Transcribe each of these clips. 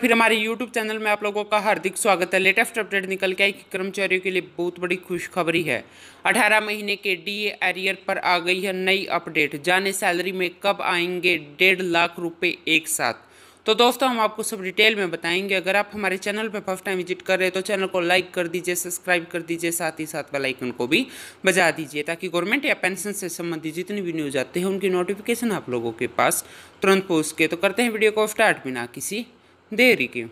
फिर हमारे YouTube channel में आप लोगों का हार्दिक स्वागत है लेटेस्ट अपडेट निकल के आई कि कर्मचारियों के लिए बहुत बड़ी खुशखबरी है 18 महीने के डी एरियर पर आ गई है नई अपडेट जाने सैलरी में कब आएंगे डेढ़ लाख रुपए एक साथ तो दोस्तों हम आपको सब डिटेल में बताएंगे अगर आप हमारे चैनल पर फर्स्ट टाइम विजिट कर रहे हैं तो चैनल को लाइक कर दीजिए सब्सक्राइब कर दीजिए साथ ही साथ बेलाइकन को भी बजा दीजिए ताकि गवर्नमेंट या पेंशन से संबंधित जितनी भी न्यूज आते हैं उनकी नोटिफिकेशन आप लोगों के पास तुरंत पहुँच के तो करते हैं वीडियो को स्टार्ट बिना किसी देरी की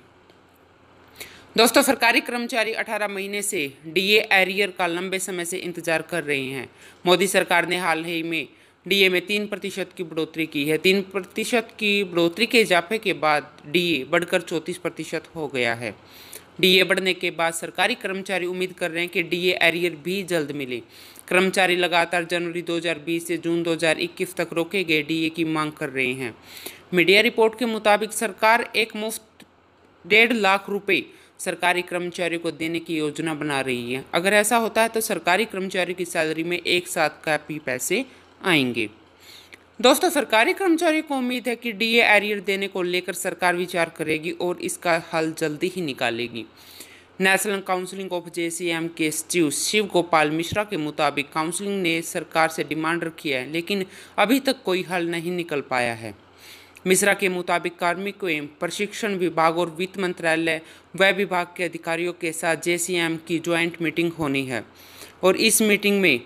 दोस्तों सरकारी कर्मचारी 18 महीने से डीए एरियर का लंबे समय से इंतजार कर रहे हैं मोदी सरकार ने हाल ही में डीए में तीन प्रतिशत की बढ़ोतरी की है तीन प्रतिशत की बढ़ोतरी के इजाफे के बाद डीए बढ़कर चौंतीस प्रतिशत हो गया है डीए बढ़ने के बाद सरकारी कर्मचारी उम्मीद कर रहे हैं कि डीए एरियर भी जल्द मिले कर्मचारी लगातार जनवरी 2020 से जून 2021 तक रोके गए डीए की मांग कर रहे हैं मीडिया रिपोर्ट के मुताबिक सरकार एक मुफ्त डेढ़ लाख रुपये सरकारी कर्मचारियों को देने की योजना बना रही है अगर ऐसा होता है तो सरकारी कर्मचारी की सैलरी में एक साथ काफ़ी पैसे आएंगे दोस्तों सरकारी कर्मचारियों को उम्मीद है कि डीए एरियर देने को लेकर सरकार विचार करेगी और इसका हल जल्दी ही निकालेगी नेशनल काउंसिलिंग ऑफ जे के सचिव शिव गोपाल मिश्रा के मुताबिक काउंसिलिंग ने सरकार से डिमांड रखी है लेकिन अभी तक कोई हल नहीं निकल पाया है मिश्रा के मुताबिक कार्मिक एवं प्रशिक्षण विभाग और वित्त मंत्रालय व विभाग के अधिकारियों के साथ जे की ज्वाइंट मीटिंग होनी है और इस मीटिंग में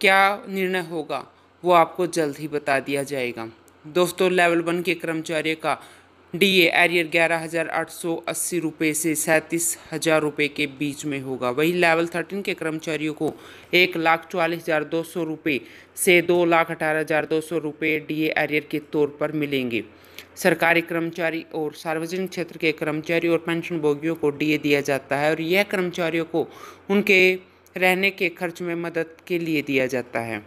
क्या निर्णय होगा वो आपको जल्द ही बता दिया जाएगा दोस्तों लेवल वन के कर्मचारी का डी ए एरियर ग्यारह हज़ार आठ सौ अस्सी रुपये से सैंतीस हज़ार रुपये के बीच में होगा वही लेवल थर्टीन के कर्मचारियों को एक लाख चालीस हज़ार दो सौ रुपये से दो लाख अठारह हज़ार दो सौ रुपये डी ए एरियर के तौर पर मिलेंगे सरकारी कर्मचारी और सार्वजनिक क्षेत्र के कर्मचारी और पेंशन भोगियों को ए दिया जाता है और यह कर्मचारियों को उनके रहने के खर्च में मदद के लिए दिया जाता है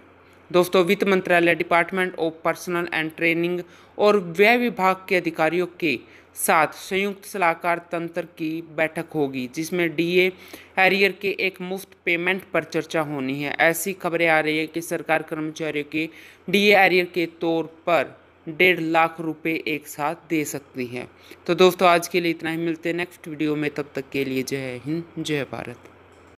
दोस्तों वित्त मंत्रालय department of personnel and training और व्यय विभाग के अधिकारियों के साथ संयुक्त सलाहकार तंत्र की बैठक होगी जिसमें डीए एरियर के एक मुफ्त पेमेंट पर चर्चा होनी है ऐसी खबरें आ रही है कि सरकार कर्मचारियों के डीए एरियर के तौर पर डेढ़ लाख रुपए एक साथ दे सकती है तो दोस्तों आज के लिए इतना ही मिलते हैं नेक्स्ट वीडियो में तब तक के लिए जय हिंद जय भारत